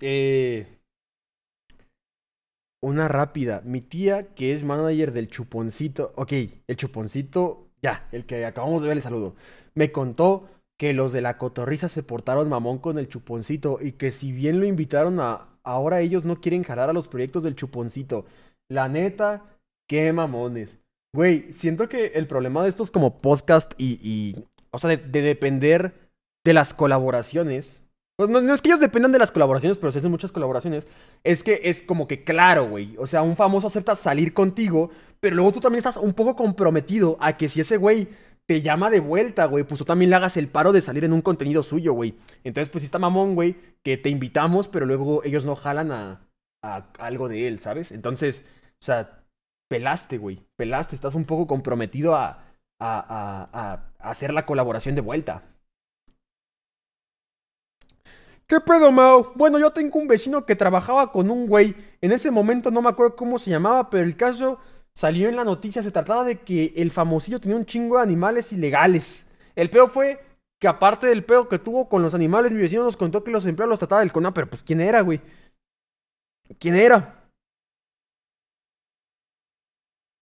Eh, una rápida. Mi tía, que es manager del chuponcito. Ok, el chuponcito, ya, el que acabamos de ver, le saludo. Me contó que los de la cotorriza se portaron mamón con el chuponcito y que si bien lo invitaron a. Ahora ellos no quieren jalar a los proyectos del chuponcito. La neta, qué mamones. Güey, siento que el problema de estos como podcast y. o sea, de depender de las colaboraciones pues no, es que ellos dependan de las colaboraciones, pero se hacen muchas colaboraciones. Es que es como que claro, güey. O sea, un famoso acepta salir contigo, pero luego tú también estás un poco comprometido a que si ese güey te llama de vuelta, güey, pues tú también le hagas el paro de salir en un contenido suyo, güey. Entonces, pues sí está mamón, güey, que te invitamos, pero luego ellos no jalan a, algo de él, ¿sabes? Entonces, o sea, pelaste, güey. Pelaste, estás un poco comprometido a hacer la colaboración de vuelta. ¿Qué pedo, Mao? Bueno, yo tengo un vecino que trabajaba con un güey. En ese momento no me acuerdo cómo se llamaba, pero el caso salió en la noticia. Se trataba de que el famosillo tenía un chingo de animales ilegales. El pedo fue que aparte del pedo que tuvo con los animales, mi vecino nos contó que los empleados los trataba del pero Pues, ¿quién era, güey? ¿Quién era?